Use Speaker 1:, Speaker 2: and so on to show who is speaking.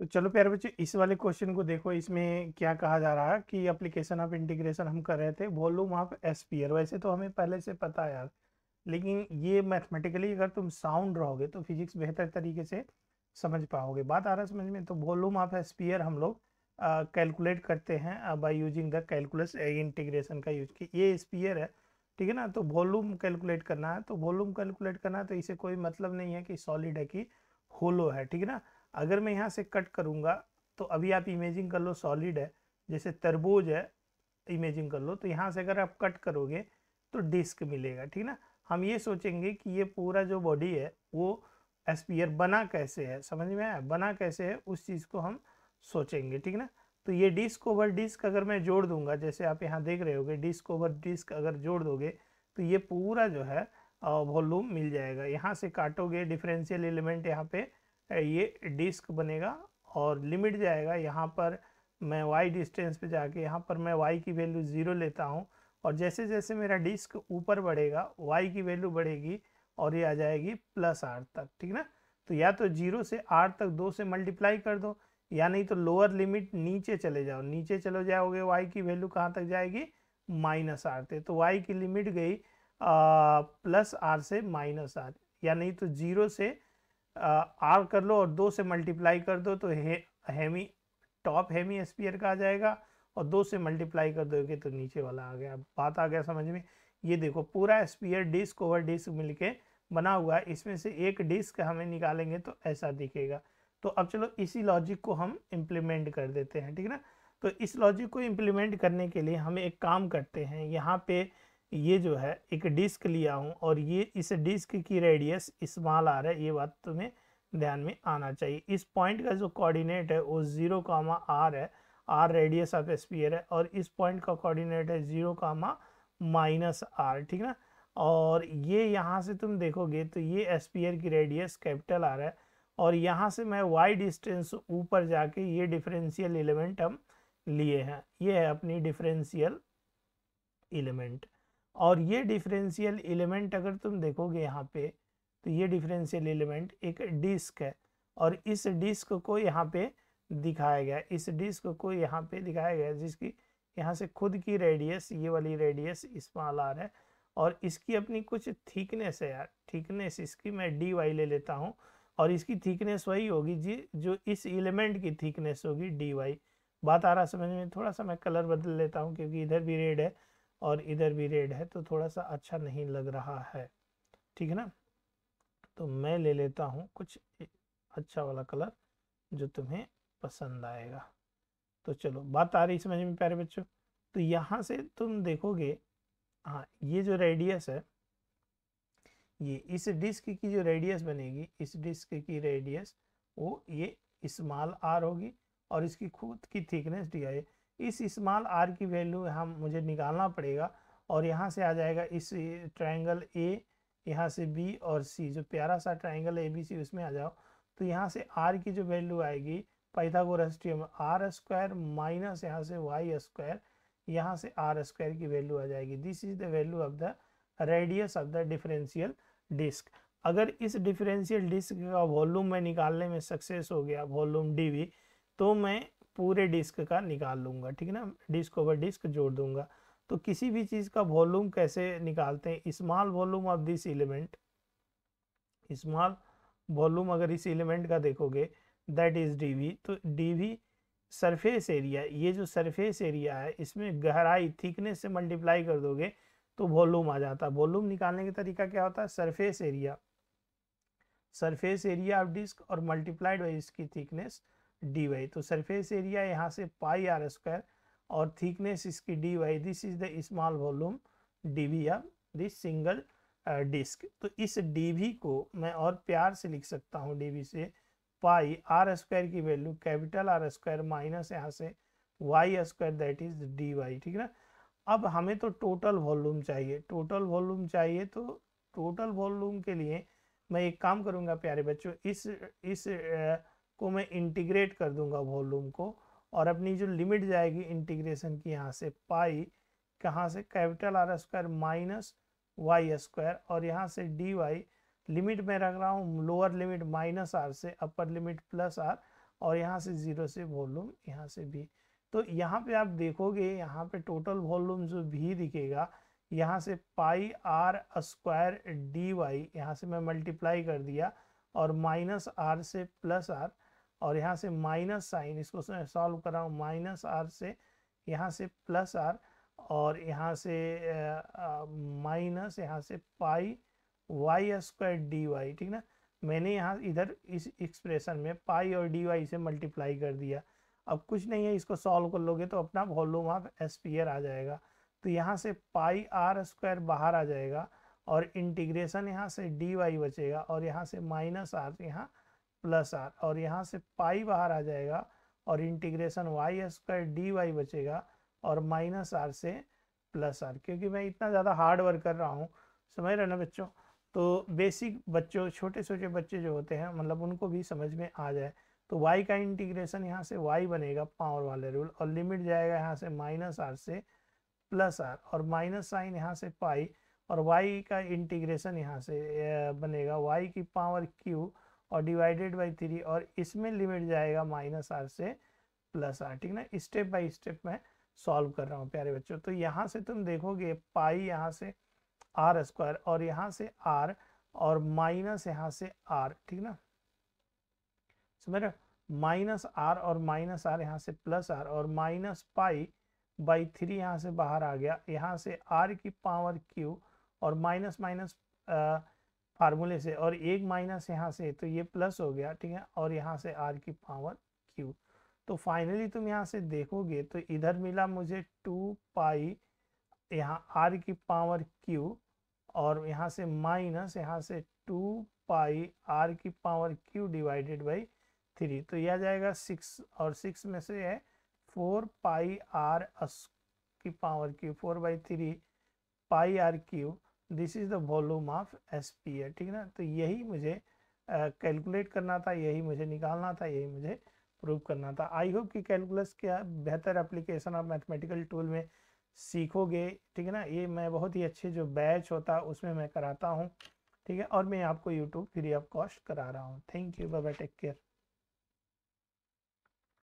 Speaker 1: तो चलो प्यारे बच्चों इस वाले क्वेश्चन को देखो इसमें क्या कहा जा रहा है कि एप्लीकेशन ऑफ इंटीग्रेशन हम कर रहे थे वॉल्यूम ऑफ एसपीयर वैसे तो हमें पहले से पता है यार लेकिन ये मैथमेटिकली अगर तुम साउंड रहोगे तो फिजिक्स बेहतर तरीके से समझ पाओगे बात आ रहा है समझ में तो वॉल्यूम ऑफ एसपीयर हम लोग कैलकुलेट करते हैं by using the calculus integration का यूज किया ये स्पीयर है ठीक है ना तो वॉल्यूम कैलकुलेट करना है तो वॉल्यूम कैलकुलेट करना है तो इसे कोई मतलब नहीं है कि सॉलिड है कि होलो है ठीक है ना अगर मैं यहाँ से कट करूँगा तो अभी आप इमेजिंग कर लो सॉलिड है जैसे तरबूज है इमेजिंग कर लो तो यहाँ से अगर आप कट करोगे तो डिस्क मिलेगा ठीक ना हम ये सोचेंगे कि ये पूरा जो बॉडी है वो एस्पियर बना कैसे है समझ में आया बना कैसे है उस चीज़ को हम सोचेंगे ठीक ना तो ये डिस्क ओवर डिस्क अगर मैं जोड़ दूंगा जैसे आप यहाँ देख रहे होगे डिस्क ओवर डिस्क अगर जोड़ दोगे तो ये पूरा जो है वॉल्यूम मिल जाएगा यहाँ से काटोगे डिफरेंशियल एलिमेंट यहाँ पे ये डिस्क बनेगा और लिमिट जाएगा यहाँ पर मैं वाई डिस्टेंस पे जाके यहाँ पर मैं वाई की वैल्यू ज़ीरो लेता हूँ और जैसे जैसे मेरा डिस्क ऊपर बढ़ेगा वाई की वैल्यू बढ़ेगी और ये आ जाएगी प्लस आर तक ठीक ना तो या तो जीरो से आर तक दो से मल्टीप्लाई कर दो या नहीं तो लोअर लिमिट नीचे चले जाओ नीचे चले जाओगे वाई की वैल्यू कहाँ तक जाएगी माइनस आर थे तो वाई की लिमिट गई आ, प्लस आर से माइनस आर या नहीं तो जीरो से आर कर लो और दो से मल्टीप्लाई कर दो तो हे हेमी टॉप हेमी स्पीयर का आ जाएगा और दो से मल्टीप्लाई कर दोगे तो नीचे वाला आ गया बात आ गया समझ में ये देखो पूरा स्पीयर डिस्क ओवर डिस्क मिलके बना हुआ है इसमें से एक डिस्क हमें निकालेंगे तो ऐसा दिखेगा तो अब चलो इसी लॉजिक को हम इम्प्लीमेंट कर देते हैं ठीक है ना तो इस लॉजिक को इम्प्लीमेंट करने के लिए हम एक काम करते हैं यहाँ पे ये जो है एक डिस्क लिया हूँ और ये इस डिस्क की रेडियस स्मॉल रहा है ये बात तुम्हें ध्यान में आना चाहिए इस पॉइंट का जो कोऑर्डिनेट है वो जीरो कामा आर है आर रेडियस ऑफ स्पीयर है और इस पॉइंट का कोऑर्डिनेट है जीरो कामा माइनस आर ठीक ना और ये यहाँ से तुम देखोगे तो ये स्पीयर की रेडियस कैपिटल आर है और यहाँ से मैं वाई डिस्टेंस ऊपर जाके ये डिफरेंशियल एलिमेंट हम लिए हैं ये है अपनी डिफरेंशियल एलिमेंट और ये डिफरेंशियल एलिमेंट अगर तुम देखोगे यहाँ पे तो ये डिफरेंशियल एलिमेंट एक डिस्क है और इस डिस्क को यहाँ पे दिखाया गया इस डिस्क को यहाँ पे दिखाया गया जिसकी यहाँ से खुद की रेडियस ये वाली रेडियस आ रहा है और इसकी अपनी कुछ थिकनेस है यार थिकनेस इसकी मैं डी वाई ले लेता हूँ और इसकी थिकनेस वही होगी जी जो इस एलिमेंट की थिकनेस होगी डी वाई बात आ रहा समझ में थोड़ा सा मैं कलर बदल लेता हूँ क्योंकि इधर भी रेड है और इधर भी रेड है तो थोड़ा सा अच्छा नहीं लग रहा है ठीक है ना तो मैं ले लेता हूँ कुछ अच्छा वाला कलर जो तुम्हें पसंद आएगा तो चलो बात आ रही समझ में प्यारे बच्चों तो यहाँ से तुम देखोगे हाँ ये जो रेडियस है ये इस डिस्क की जो रेडियस बनेगी इस डिस्क की रेडियस वो ये स्मॉल आर होगी और इसकी खुद की थिकनेस डी आई इस स्मॉल आर की वैल्यू यहाँ मुझे निकालना पड़ेगा और यहाँ से आ जाएगा इस ट्राइंगल ए यहाँ से बी और सी जो प्यारा सा ट्राइंगल ए बी सी उसमें आ जाओ तो यहाँ से आर की जो वैल्यू आएगी Pythagoras theorem R square minus यहाँ से वाई स्क्वायर यहाँ से आर स्क्वायर की वैल्यू आ जाएगी this is the value of the radius of the differential disc अगर इस डिफरेंशियल डिस्क का वॉल्यूम मैं निकालने में सक्सेस हो गया वॉल्यूम डी तो मैं पूरे डिस्क का निकाल लूँगा ठीक है ना डिस्क ओवर डिस्क जोड़ दूंगा तो किसी भी चीज़ का वॉल्यूम कैसे निकालते हैं small volume of this element small volume अगर इस एलिमेंट का देखोगे दैट इज़ डी वी तो डी वी सरफेस एरिया ये जो सरफेस एरिया है इसमें गहराई थिकनेस से मल्टीप्लाई कर दोगे तो वॉल्यूम आ जाता है वॉल्यूम निकालने का तरीका क्या होता है surface area surface area of disc और मल्टीप्लाइड बाई इसकी थिकनेस डी वाई तो सरफेस एरिया यहाँ से पाई आर स्क्वायर और थिकनेस इसकी D Y this is the small volume D V या दिस सिंगल डिस्क तो इस डी वी को मैं और प्यार से लिख सकता हूँ डी वी से पाई आर स्क्वायर की value capital R square minus यहाँ से Y square that is D Y ठीक है ना अब हमें तो टोटल वॉल्यूम चाहिए टोटल वॉल्यूम चाहिए तो टोटल वॉल्यूम के लिए मैं एक काम करूँगा प्यारे बच्चों इस इस uh, को मैं इंटीग्रेट कर दूंगा वॉल्यूम को और अपनी जो लिमिट जाएगी इंटीग्रेशन की यहाँ से पाई कहाँ से capital R square minus Y square और यहाँ से डी वाई लिमिट में रख रहा हूँ लोअर लिमिट माइनस आर से अपर लिमिट प्लस आर और यहाँ से ज़ीरो से वॉल्यूम यहाँ से भी तो यहाँ पे आप देखोगे यहाँ पे टोटल वॉल्यूम जो भी दिखेगा यहाँ से pi R square D Y यहाँ से मैं मल्टीप्लाई कर दिया और माइनस आर से प्लस आर और यहाँ से माइनस साइन इसको सॉल्व कर रहा हूँ माइनस आर से यहाँ से प्लस आर और यहाँ से माइनस यहाँ से pi Y square D Y ठीक ना मैंने यहाँ इधर इस एक्सप्रेशन में पाई और डी वाई से मल्टीप्लाई कर दिया अब कुछ नहीं है इसको सॉल्व कर लोगे तो अपना वॉल्यूम ऑफ एसपीयर आ जाएगा तो यहाँ से पाई आर स्क्वायर बाहर आ जाएगा और इंटीग्रेशन यहाँ से डी वाई बचेगा और यहाँ से माइनस आर यहाँ प्लस आर और यहाँ से पाई बाहर आ जाएगा और integration Y square D Y बचेगा और माइनस आर से प्लस आर क्योंकि मैं इतना ज़्यादा हार्ड वर्क कर रहा हूँ समझ रहे ना बच्चों तो बेसिक बच्चों छोटे छोटे बच्चे जो होते हैं मतलब उनको भी समझ में आ जाए तो वाई का इंटीग्रेशन यहाँ से वाई बनेगा पावर वाले रूल और लिमिट जाएगा यहाँ से माइनस आर से प्लस आर और माइनस साइन यहाँ से पाई और y का इंटीग्रेशन यहाँ से बनेगा y की पावर क्यू और डिवाइडेड बाई थ्री और इसमें लिमिट जाएगा माइनस आर से प्लस आर ठीक ना स्टेप बाय स्टेप मैं सॉल्व कर रहा हूँ प्यारे बच्चों तो यहाँ से तुम देखोगे पाई यहाँ से आर स्क्वायर और यहाँ से आर और माइनस यहाँ से आर ठीक ना समझ रहे माइनस आर और माइनस आर यहाँ से प्लस आर और माइनस पाई बाई थ्री यहाँ से बाहर आ गया यहाँ से आर की पावर क्यू और माइनस माइनस फार्मूले से और एक माइनस यहाँ से तो ये प्लस हो गया ठीक है और यहाँ से आर की पावर क्यू तो फाइनली तुम यहाँ से देखोगे तो इधर मिला मुझे टू पाई यहाँ आर की पावर क्यू और यहाँ से माइनस यहाँ से टू पाई आर की power cube divided by three तो यह जाएगा सिक्स और सिक्स में से है फोर पाई आर की power cube four by three pi R cube this is the volume of S P है ठीक ना तो यही मुझे कैलकुलेट uh, करना था यही मुझे निकालना था यही मुझे प्रूव करना था आई होप कि कैलकुलस के बेहतर एप्लीकेशन आप मैथमेटिकल टूल में सीखोगे ठीक है ना ये मैं बहुत ही अच्छे जो बैच होता है उसमें मैं कराता हूँ ठीक है और मैं आपको यूट्यूब फ्री ऑफ कॉस्ट करा रहा हूँ थैंक यू बाबा टेक केयर